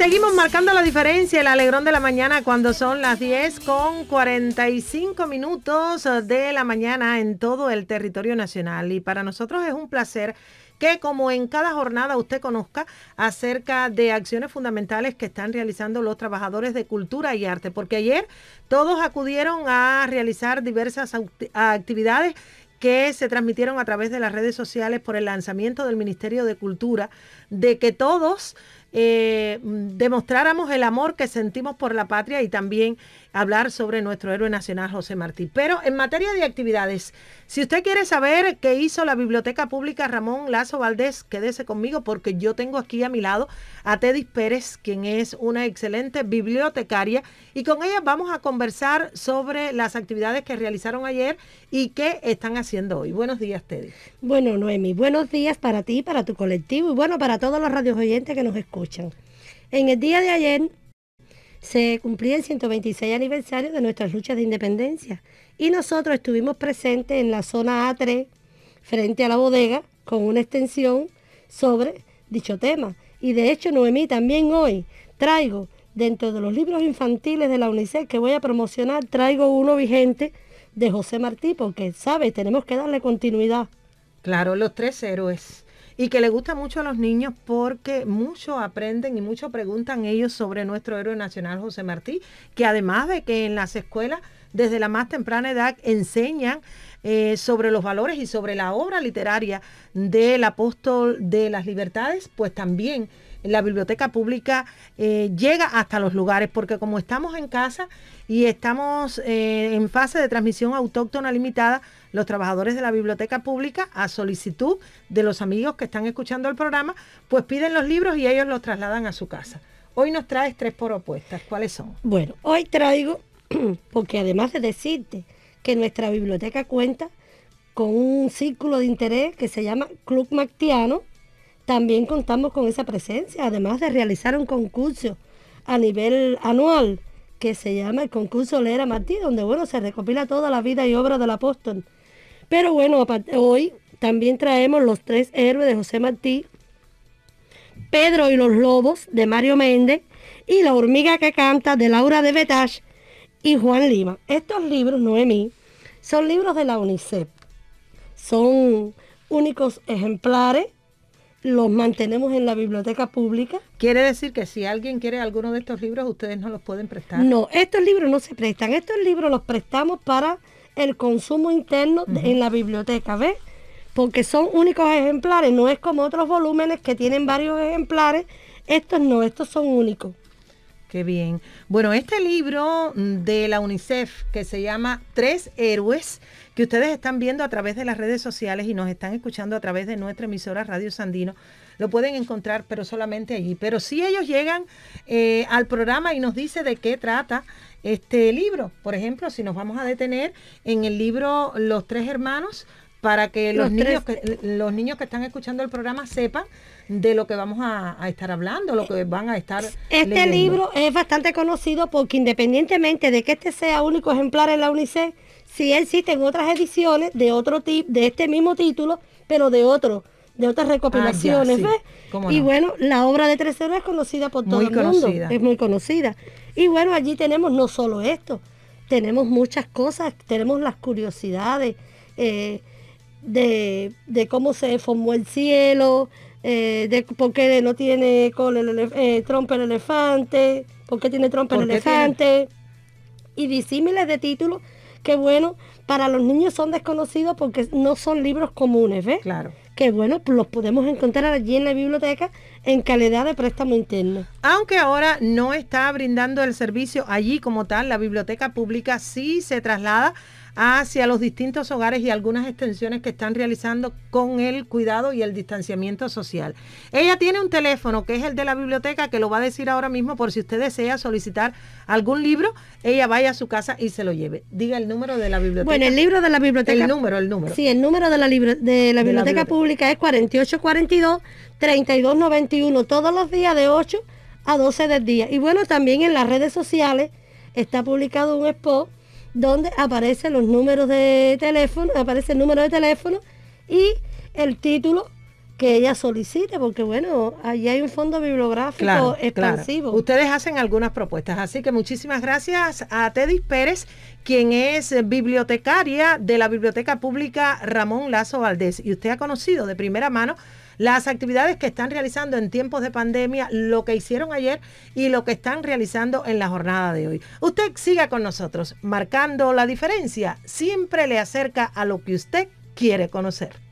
Seguimos marcando la diferencia, el alegrón de la mañana cuando son las 10 con 45 minutos de la mañana en todo el territorio nacional. Y para nosotros es un placer que como en cada jornada usted conozca acerca de acciones fundamentales que están realizando los trabajadores de cultura y arte, porque ayer todos acudieron a realizar diversas actividades que se transmitieron a través de las redes sociales por el lanzamiento del Ministerio de Cultura, de que todos eh, demostráramos el amor que sentimos por la patria y también hablar sobre nuestro héroe nacional José Martí. Pero en materia de actividades, si usted quiere saber qué hizo la Biblioteca Pública Ramón Lazo Valdés, quédese conmigo porque yo tengo aquí a mi lado a Teddy Pérez, quien es una excelente bibliotecaria, y con ella vamos a conversar sobre las actividades que realizaron ayer y qué están haciendo hoy. Buenos días, Teddy. Bueno, Noemi, buenos días para ti, para tu colectivo y bueno, para todos los radios oyentes que nos escuchan. En el día de ayer se cumplía el 126 aniversario de nuestras luchas de independencia y nosotros estuvimos presentes en la zona A3 frente a la bodega con una extensión sobre dicho tema. Y de hecho, Noemí, también hoy traigo dentro de los libros infantiles de la UNICEF que voy a promocionar, traigo uno vigente de José Martí, porque, ¿sabes? Tenemos que darle continuidad. Claro, los tres héroes y que le gusta mucho a los niños porque mucho aprenden y mucho preguntan ellos sobre nuestro héroe nacional José Martí, que además de que en las escuelas desde la más temprana edad enseñan eh, sobre los valores y sobre la obra literaria del apóstol de las libertades, pues también la biblioteca pública eh, llega hasta los lugares, porque como estamos en casa y estamos eh, en fase de transmisión autóctona limitada, los trabajadores de la biblioteca pública, a solicitud de los amigos que están escuchando el programa, pues piden los libros y ellos los trasladan a su casa. Hoy nos traes tres propuestas. ¿Cuáles son? Bueno, hoy traigo porque además de decirte que nuestra biblioteca cuenta con un círculo de interés que se llama Club Mactiano, también contamos con esa presencia, además de realizar un concurso a nivel anual que se llama el concurso Leer Martí, donde bueno, se recopila toda la vida y obra del apóstol. Pero bueno, hoy también traemos los tres héroes de José Martí, Pedro y los Lobos de Mario Méndez y La hormiga que canta de Laura de Betash, y Juan Lima. Estos libros, Noemí, son libros de la UNICEF. Son únicos ejemplares. Los mantenemos en la biblioteca pública. ¿Quiere decir que si alguien quiere alguno de estos libros, ustedes no los pueden prestar? No, estos libros no se prestan. Estos libros los prestamos para el consumo interno en la biblioteca, ¿ves? Porque son únicos ejemplares, no es como otros volúmenes que tienen varios ejemplares. Estos no, estos son únicos. Qué bien. Bueno, este libro de la UNICEF que se llama Tres Héroes, que ustedes están viendo a través de las redes sociales y nos están escuchando a través de nuestra emisora Radio Sandino, lo pueden encontrar, pero solamente allí. Pero si ellos llegan eh, al programa y nos dice de qué trata este libro, por ejemplo, si nos vamos a detener en el libro Los Tres Hermanos, para que los, niños que, los niños que están escuchando el programa sepan de lo que vamos a, estar hablando, lo que van a estar. Este libro es bastante conocido porque independientemente de que este sea único ejemplar en la UNICEF, sí existen otras ediciones de otro tipo, de este mismo título, pero de otro de otras ah, recopilaciones, Y bueno, la obra de Tresero es conocida por todo el mundo, es muy conocida. Y bueno, allí tenemos no solo esto, tenemos muchas cosas, tenemos las curiosidades, eh, de, cómo se formó el cielo, eh, de por qué no tiene con el eh, trompa el elefante, por qué tiene trompa el elefante, y disímiles de títulos que bueno, para los niños son desconocidos porque no son libros comunes, ¿ves? Claro. Que bueno, los podemos encontrar allí en la biblioteca en calidad de préstamo interno. Aunque ahora no está brindando el servicio allí como tal, la biblioteca pública sí se traslada hacia los distintos hogares y algunas extensiones que están realizando con el cuidado y el distanciamiento social. Ella tiene un teléfono que es el de la biblioteca que lo va a decir ahora mismo por si usted desea solicitar algún libro, ella vaya a su casa y se lo lleve. Diga el número de la biblioteca. Bueno, el libro de la biblioteca. El número, el número. Sí, el número de la, de la, biblioteca, biblioteca pública es 4842 3291 todos los días de 8 a 12 del día. Y bueno, también en las redes sociales está publicado un spot donde aparecen los números de teléfono, aparece el número de teléfono y el título que ella solicite, porque bueno, allí hay un fondo bibliográfico expansivo. Ustedes hacen algunas propuestas, así que muchísimas gracias a Teddy Pérez, quien es bibliotecaria de la Biblioteca Pública Ramón Lazo Valdés, y usted ha conocido de primera mano las actividades que están realizando en tiempos de pandemia, lo que hicieron ayer y lo que están realizando en la jornada de hoy. Usted siga con nosotros, marcando la diferencia, siempre le acerca a lo que usted quiere conocer.